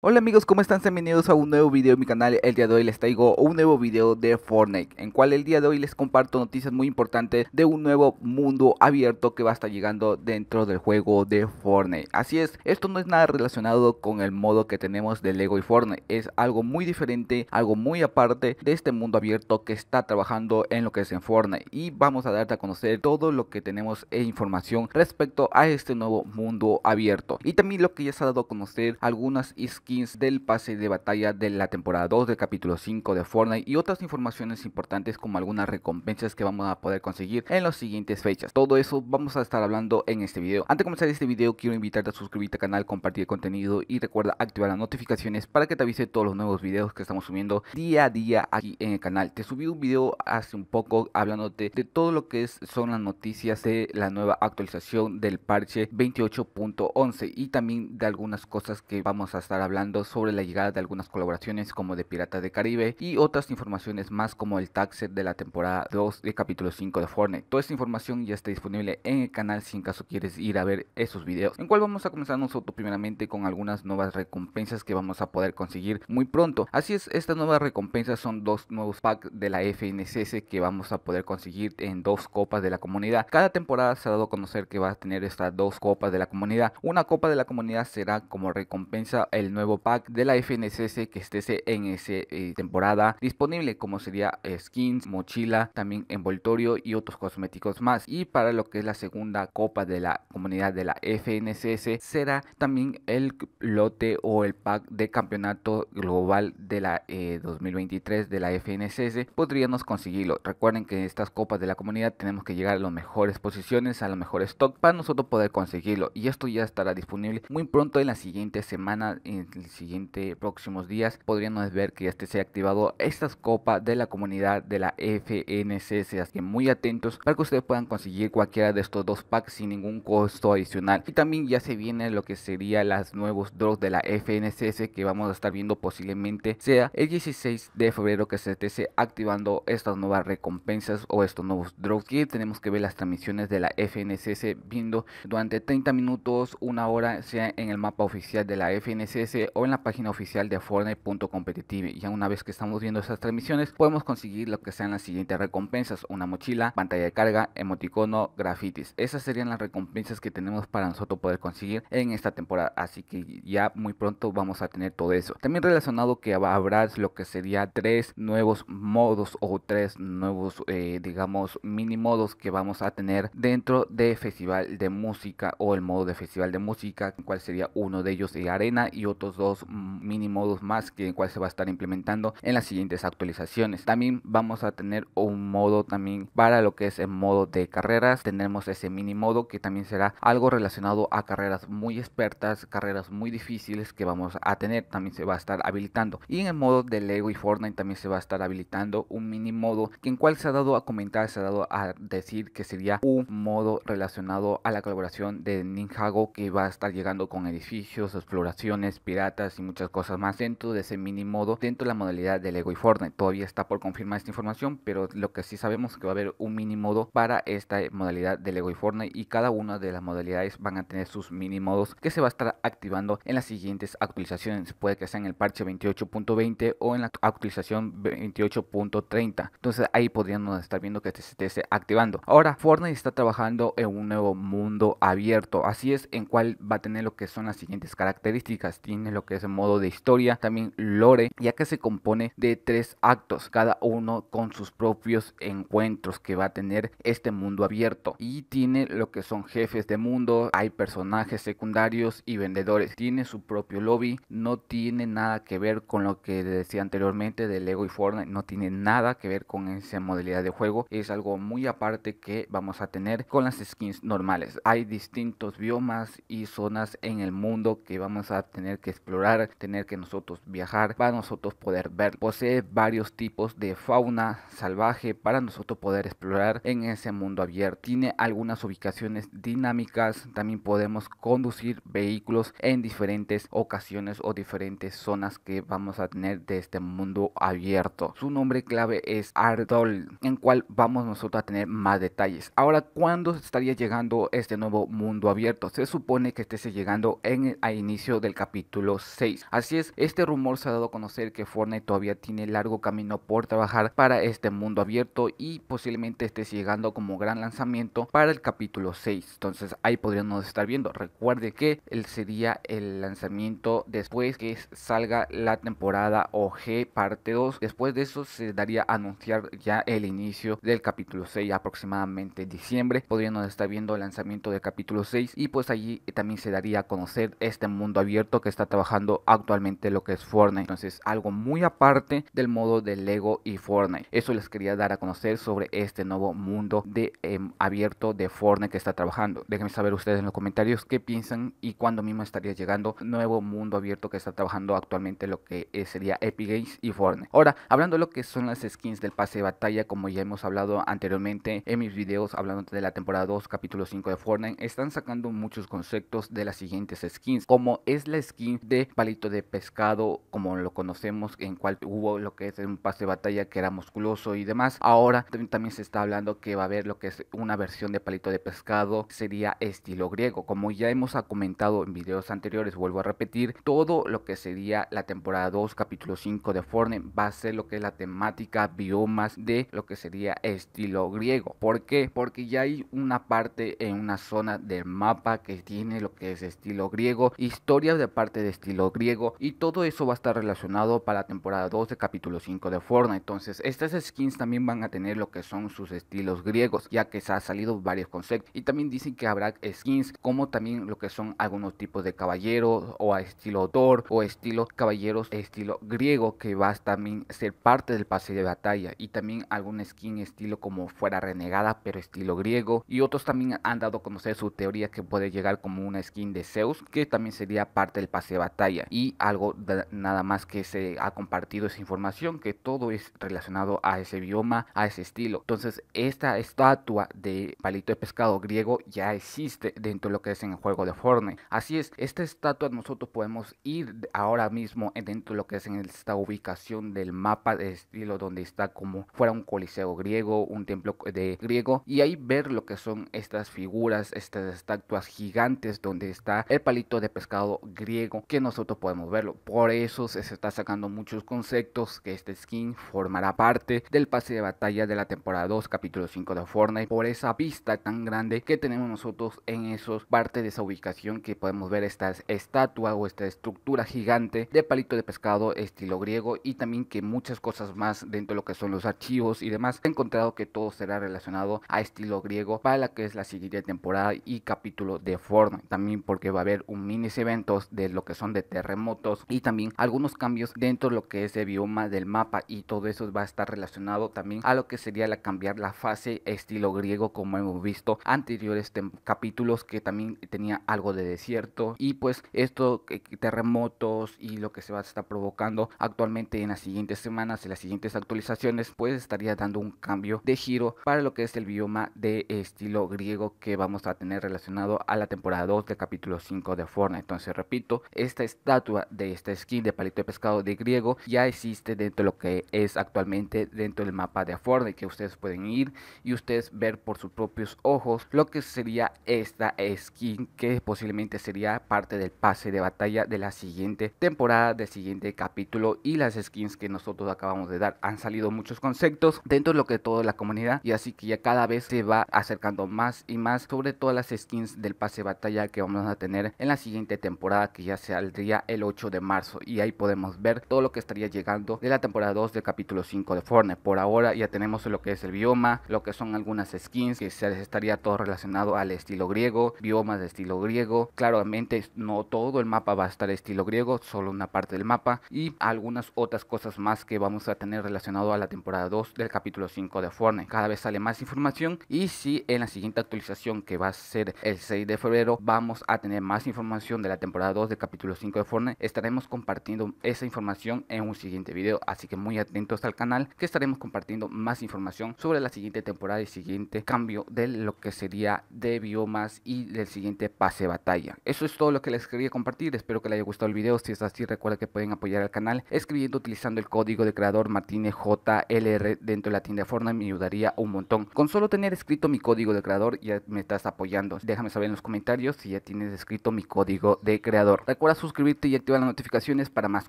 Hola amigos, ¿cómo están? Bienvenidos a un nuevo video de mi canal. El día de hoy les traigo un nuevo video de Fortnite, en cual el día de hoy les comparto noticias muy importantes de un nuevo mundo abierto que va a estar llegando dentro del juego de Fortnite. Así es, esto no es nada relacionado con el modo que tenemos de Lego y Fortnite, es algo muy diferente, algo muy aparte de este mundo abierto que está trabajando en lo que es en Fortnite y vamos a darte a conocer todo lo que tenemos e información respecto a este nuevo mundo abierto. Y también lo que ya se ha dado a conocer algunas que del pase de batalla de la temporada 2 del capítulo 5 de Fortnite y otras informaciones importantes como algunas recompensas que vamos a poder conseguir en las siguientes fechas. Todo eso vamos a estar hablando en este video. Antes de comenzar este video quiero invitarte a suscribirte al canal, compartir el contenido y recuerda activar las notificaciones para que te avise todos los nuevos videos que estamos subiendo día a día aquí en el canal. Te subí un video hace un poco hablándote de todo lo que son las noticias de la nueva actualización del parche 28.11 y también de algunas cosas que vamos a estar hablando sobre la llegada de algunas colaboraciones como de Pirata de Caribe y otras informaciones más como el taxi de la temporada 2 de capítulo 5 de Fortnite. Toda esta información ya está disponible en el canal si en caso quieres ir a ver esos videos, en cual vamos a comenzar nosotros primeramente con algunas nuevas recompensas que vamos a poder conseguir muy pronto. Así es, estas nuevas recompensas son dos nuevos packs de la FNCS que vamos a poder conseguir en dos copas de la comunidad. Cada temporada se ha dado a conocer que va a tener estas dos copas de la comunidad. Una copa de la comunidad será como recompensa el nuevo pack de la FNSS que esté en esa eh, temporada disponible, como sería eh, skins, mochila, también envoltorio y otros cosméticos más. Y para lo que es la segunda copa de la comunidad de la FNSS será también el lote o el pack de campeonato global de la 2023 eh, de la FNSS. Podríamos conseguirlo. Recuerden que en estas copas de la comunidad tenemos que llegar a las mejores posiciones, a los mejores stock para nosotros poder conseguirlo. Y esto ya estará disponible muy pronto en la siguiente semana en siguiente próximos días podríamos ver que ya esté se activado estas copas de la comunidad de la FNCS, así que muy atentos para que ustedes puedan conseguir cualquiera de estos dos packs sin ningún costo adicional. Y también ya se viene lo que sería las nuevos drops de la FNCS que vamos a estar viendo posiblemente sea el 16 de febrero que se esté activando estas nuevas recompensas o estos nuevos drops que tenemos que ver las transmisiones de la FNCS viendo durante 30 minutos, una hora, sea en el mapa oficial de la FNCS o en la página oficial de Fortnite.competitive. Ya una vez que estamos viendo esas transmisiones, podemos conseguir lo que sean las siguientes recompensas: una mochila, pantalla de carga, emoticono, grafitis. Esas serían las recompensas que tenemos para nosotros poder conseguir en esta temporada. Así que ya muy pronto vamos a tener todo eso. También relacionado que habrá lo que sería tres nuevos modos o tres nuevos, eh, digamos, mini modos que vamos a tener dentro de Festival de Música o el modo de Festival de Música, cuál sería uno de ellos de arena y otros dos mini modos más que en cual se va a estar implementando en las siguientes actualizaciones. También vamos a tener un modo también para lo que es el modo de carreras. tenemos ese mini modo que también será algo relacionado a carreras muy expertas, carreras muy difíciles que vamos a tener. También se va a estar habilitando. Y en el modo de Lego y Fortnite también se va a estar habilitando un mini modo que en cual se ha dado a comentar, se ha dado a decir que sería un modo relacionado a la colaboración de Ninjago que va a estar llegando con edificios, exploraciones, piratas y muchas cosas más dentro de ese mini modo, dentro de la modalidad de Lego y Fortnite. Todavía está por confirmar esta información, pero lo que sí sabemos es que va a haber un mini modo para esta modalidad de Lego y Fortnite y cada una de las modalidades van a tener sus mini modos que se va a estar activando en las siguientes actualizaciones. Puede que sea en el parche 28.20 o en la actualización 28.30. Entonces ahí podríamos estar viendo que se esté activando. Ahora Fortnite está trabajando en un nuevo mundo abierto. Así es en cual va a tener lo que son las siguientes características. Tiene lo que es el modo de historia, también lore, ya que se compone de tres actos, cada uno con sus propios encuentros que va a tener este mundo abierto. Y tiene lo que son jefes de mundo, hay personajes secundarios y vendedores. Tiene su propio lobby, no tiene nada que ver con lo que decía anteriormente de Lego y Fortnite, no tiene nada que ver con esa modalidad de juego, es algo muy aparte que vamos a tener con las skins normales. Hay distintos biomas y zonas en el mundo que vamos a tener que explorar, tener que nosotros viajar para nosotros poder ver. Posee varios tipos de fauna salvaje para nosotros poder explorar en ese mundo abierto. Tiene algunas ubicaciones dinámicas, también podemos conducir vehículos en diferentes ocasiones o diferentes zonas que vamos a tener de este mundo abierto. Su nombre clave es Ardol, en cual vamos nosotros a tener más detalles. Ahora, ¿cuándo estaría llegando este nuevo mundo abierto? Se supone que este esté llegando en, a inicio del capítulo 6. Así es, este rumor se ha dado a conocer que Fortnite todavía tiene largo camino por trabajar para este mundo abierto y posiblemente esté llegando como gran lanzamiento para el capítulo 6. Entonces ahí podríamos estar viendo. Recuerde que él sería el lanzamiento después que salga la temporada OG parte 2. Después de eso se daría a anunciar ya el inicio del capítulo 6 aproximadamente diciembre. Podríamos estar viendo el lanzamiento del capítulo 6 y pues allí también se daría a conocer este mundo abierto que está trabajando trabajando actualmente lo que es Fortnite. Entonces, algo muy aparte del modo de Lego y Fortnite. Eso les quería dar a conocer sobre este nuevo mundo de em, abierto de Fortnite que está trabajando. Déjenme saber ustedes en los comentarios qué piensan y cuándo mismo estaría llegando nuevo mundo abierto que está trabajando actualmente lo que eh, sería Epic Games y Fortnite. Ahora, hablando de lo que son las skins del pase de batalla, como ya hemos hablado anteriormente en mis videos hablando de la temporada 2, capítulo 5 de Fortnite, están sacando muchos conceptos de las siguientes skins, como es la skin de palito de pescado como lo conocemos en cual hubo lo que es un pase de batalla que era musculoso y demás ahora también se está hablando que va a haber lo que es una versión de palito de pescado sería estilo griego como ya hemos comentado en videos anteriores vuelvo a repetir todo lo que sería la temporada 2 capítulo 5 de Forne va a ser lo que es la temática biomas de lo que sería estilo griego ¿por qué? porque ya hay una parte en una zona del mapa que tiene lo que es estilo griego historia de parte de estilo griego y todo eso va a estar relacionado para la temporada 2 de capítulo 5 de Fortnite. Entonces estas skins también van a tener lo que son sus estilos griegos ya que se ha salido varios conceptos y también dicen que habrá skins como también lo que son algunos tipos de caballeros o a estilo Thor o estilo caballeros estilo griego que va a también ser parte del pase de batalla y también algún skin estilo como fuera renegada pero estilo griego y otros también han dado a conocer su teoría que puede llegar como una skin de Zeus que también sería parte del pase de batalla y algo nada más que se ha compartido esa información que todo es relacionado a ese bioma, a ese estilo. Entonces esta estatua de palito de pescado griego ya existe dentro de lo que es en el juego de Fortnite. Así es, esta estatua nosotros podemos ir ahora mismo dentro de lo que es en esta ubicación del mapa de estilo donde está como fuera un coliseo griego, un templo de griego y ahí ver lo que son estas figuras, estas estatuas gigantes donde está el palito de pescado griego que nosotros podemos verlo. Por eso se está sacando muchos conceptos que este skin formará parte del pase de batalla de la temporada 2, capítulo 5 de Fortnite, por esa vista tan grande que tenemos nosotros en esos partes de esa ubicación que podemos ver esta estatua o esta estructura gigante de palito de pescado estilo griego y también que muchas cosas más dentro de lo que son los archivos y demás. He encontrado que todo será relacionado a estilo griego para la que es la siguiente temporada y capítulo de Fortnite. También porque va a haber un mini eventos de lo que son de terremotos y también algunos cambios dentro de lo que es el bioma del mapa y todo eso va a estar relacionado también a lo que sería la cambiar la fase estilo griego como hemos visto anteriores capítulos que también tenía algo de desierto y pues esto eh, terremotos y lo que se va a estar provocando actualmente en las siguientes semanas en las siguientes actualizaciones pues estaría dando un cambio de giro para lo que es el bioma de estilo griego que vamos a tener relacionado a la temporada 2 de capítulo 5 de Fortnite entonces repito es esta estatua de esta skin de palito de pescado de griego ya existe dentro de lo que es actualmente dentro del mapa de Fortnite que ustedes pueden ir y ustedes ver por sus propios ojos lo que sería esta skin que posiblemente sería parte del pase de batalla de la siguiente temporada del siguiente capítulo y las skins que nosotros acabamos de dar han salido muchos conceptos dentro de lo que toda la comunidad y así que ya cada vez se va acercando más y más sobre todas las skins del pase de batalla que vamos a tener en la siguiente temporada que ya sea saldría el 8 de marzo y ahí podemos ver todo lo que estaría llegando de la temporada 2 del capítulo 5 de Fortnite. Por ahora ya tenemos lo que es el bioma, lo que son algunas skins que se estaría todo relacionado al estilo griego, biomas de estilo griego. Claramente no todo el mapa va a estar estilo griego, solo una parte del mapa y algunas otras cosas más que vamos a tener relacionado a la temporada 2 del capítulo 5 de Fortnite. Cada vez sale más información y si en la siguiente actualización que va a ser el 6 de febrero vamos a tener más información de la temporada 2 del capítulo los 5 de Fortnite, estaremos compartiendo esa información en un siguiente video. Así que muy atentos al canal que estaremos compartiendo más información sobre la siguiente temporada y siguiente cambio de lo que sería de biomas y del siguiente pase batalla. Eso es todo lo que les quería compartir. Espero que les haya gustado el video. Si es así, recuerda que pueden apoyar al canal escribiendo utilizando el código de creador Martínez JLR dentro de la tienda de Fortnite. Me ayudaría un montón. Con solo tener escrito mi código de creador ya me estás apoyando. Déjame saber en los comentarios si ya tienes escrito mi código de creador. Recuerda suscribirte y activar las notificaciones para más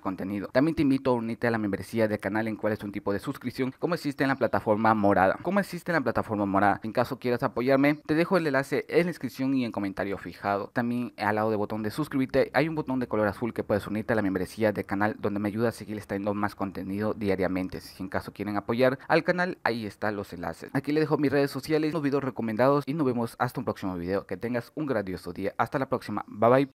contenido. También te invito a unirte a la membresía del canal en cuál es un tipo de suscripción como existe en la plataforma morada. Como existe en la plataforma morada. En caso quieras apoyarme, te dejo el enlace en la descripción y en comentario fijado. También al lado del botón de suscribirte hay un botón de color azul que puedes unirte a la membresía del canal donde me ayuda a seguir estando más contenido diariamente. Si en caso quieren apoyar al canal, ahí están los enlaces. Aquí les dejo mis redes sociales, los videos recomendados y nos vemos hasta un próximo video. Que tengas un grandioso día. Hasta la próxima. Bye bye.